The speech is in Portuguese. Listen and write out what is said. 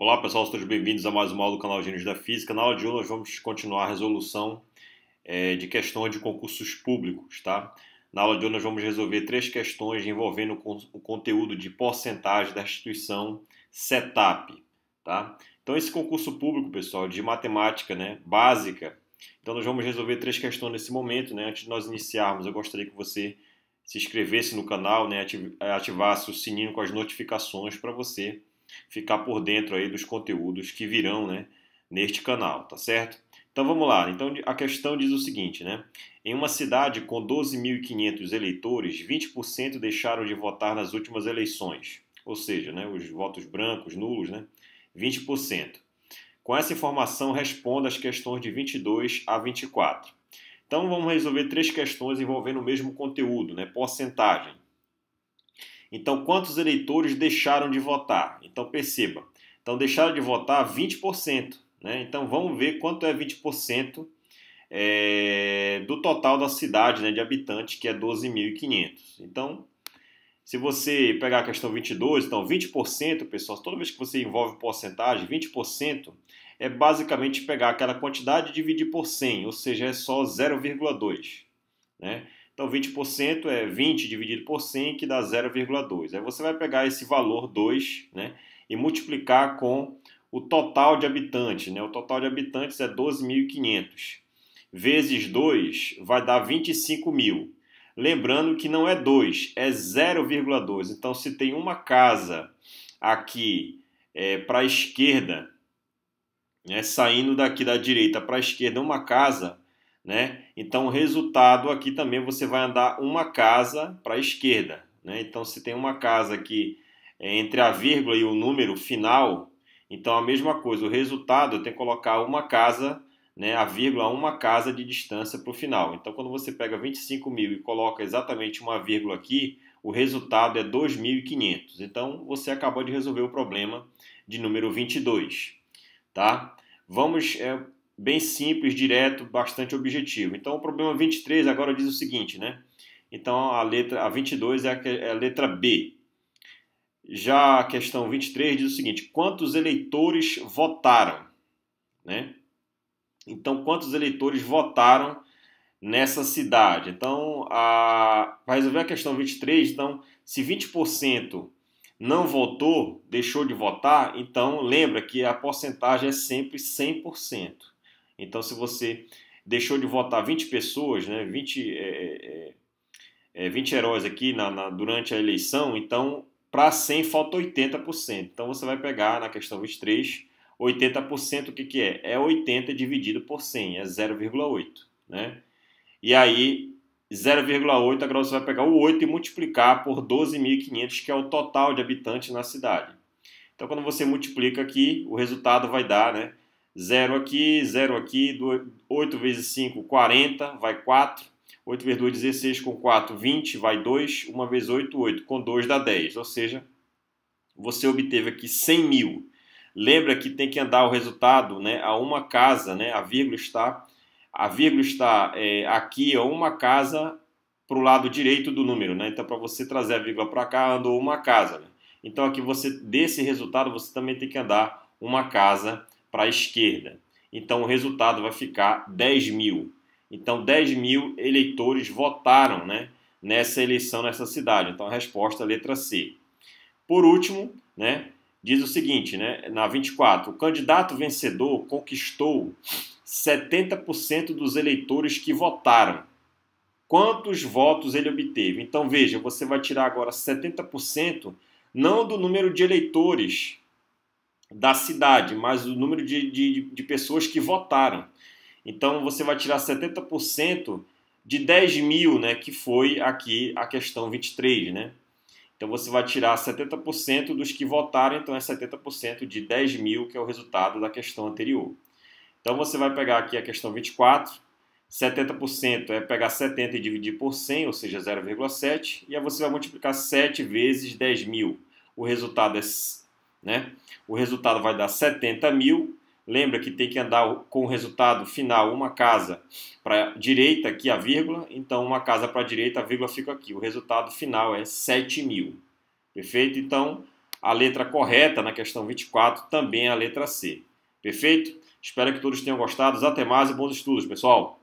Olá pessoal, sejam bem-vindos a mais uma aula do canal Gênios da Física. Na aula de hoje nós vamos continuar a resolução é, de questões de concursos públicos, tá? Na aula de hoje nós vamos resolver três questões envolvendo o conteúdo de porcentagem da instituição Setup, tá? Então esse concurso público, pessoal, de matemática, né, básica. Então nós vamos resolver três questões nesse momento, né? Antes de nós iniciarmos, eu gostaria que você se inscrevesse no canal, né, ativasse o sininho com as notificações para você ficar por dentro aí dos conteúdos que virão, né, neste canal, tá certo? Então vamos lá. Então a questão diz o seguinte, né? Em uma cidade com 12.500 eleitores, 20% deixaram de votar nas últimas eleições, ou seja, né, os votos brancos, nulos, né? 20%. Com essa informação, responda as questões de 22 a 24. Então vamos resolver três questões envolvendo o mesmo conteúdo, né? Porcentagem. Então, quantos eleitores deixaram de votar? Então, perceba. Então, deixaram de votar 20%. Né? Então, vamos ver quanto é 20% é, do total da cidade né, de habitantes, que é 12.500. Então, se você pegar a questão 22, então 20%, pessoal, toda vez que você envolve porcentagem, 20% é basicamente pegar aquela quantidade e dividir por 100, ou seja, é só 0,2. Né? Então 20% é 20 dividido por 100, que dá 0,2. Aí você vai pegar esse valor 2 né, e multiplicar com o total de habitantes. Né? O total de habitantes é 12.500. Vezes 2 vai dar 25.000. Lembrando que não é 2, é 0,2. Então, se tem uma casa aqui é, para a esquerda, né, saindo daqui da direita para a esquerda, uma casa, né? Então, o resultado aqui também você vai andar uma casa para a esquerda. Né? Então, se tem uma casa aqui é, entre a vírgula e o número final, então a mesma coisa, o resultado eu tenho que colocar uma casa, né, a vírgula, uma casa de distância para o final. Então, quando você pega 25 mil e coloca exatamente uma vírgula aqui, o resultado é 2.500. Então, você acabou de resolver o problema de número 22. Tá? Vamos é, bem simples, direto, bastante objetivo. Então, o problema 23 agora diz o seguinte, né? Então, a letra a 22 é a, é a letra B. Já a questão 23 diz o seguinte: quantos eleitores votaram, né? Então, quantos eleitores votaram nessa cidade? Então, a, para resolver a questão 23, então, se 20% não votou, deixou de votar, então lembra que a porcentagem é sempre 100%. Então, se você deixou de votar 20 pessoas, né, 20, é, é, 20 heróis aqui na, na, durante a eleição, então para 100 falta 80%. Então você vai pegar na questão 23, 80% o que, que é? É 80 dividido por 100, é 0,8. Né? E aí 0,8 agora você vai pegar o 8 e multiplicar por 12.500, que é o total de habitantes na cidade. Então quando você multiplica aqui, o resultado vai dar, né? 0 aqui, 0 aqui, 8 vezes 5, 40, vai 4. 8 vezes 2, 16, com 4, 20, vai 2. 1 vezes 8, 8, com 2 dá 10. Ou seja, você obteve aqui 100 mil. Lembra que tem que andar o resultado né, a uma casa, né, a vírgula está, a vírgula está é, aqui, a é uma casa para o lado direito do número. Né? Então, para você trazer a vírgula para cá, andou uma casa. Né? Então, aqui você desse resultado, você também tem que andar uma casa para a esquerda. Então o resultado vai ficar 10 mil. Então 10 mil eleitores votaram né, nessa eleição nessa cidade. Então a resposta é letra C. Por último, né, diz o seguinte, né, na 24, o candidato vencedor conquistou 70% dos eleitores que votaram. Quantos votos ele obteve? Então veja, você vai tirar agora 70% não do número de eleitores da cidade, mais o número de, de, de pessoas que votaram. Então você vai tirar 70% de 10 mil, né, que foi aqui a questão 23, né? Então você vai tirar 70% dos que votaram, então é 70% de 10 mil, que é o resultado da questão anterior. Então você vai pegar aqui a questão 24, 70% é pegar 70 e dividir por 100, ou seja, 0,7, e aí você vai multiplicar 7 vezes 10 mil. O resultado é né? O resultado vai dar 70 mil. Lembra que tem que andar com o resultado final uma casa para direita, aqui a vírgula. Então, uma casa para a direita, a vírgula fica aqui. O resultado final é 7 mil. Perfeito? Então, a letra correta na questão 24 também é a letra C. Perfeito? Espero que todos tenham gostado. Até mais e bons estudos, pessoal!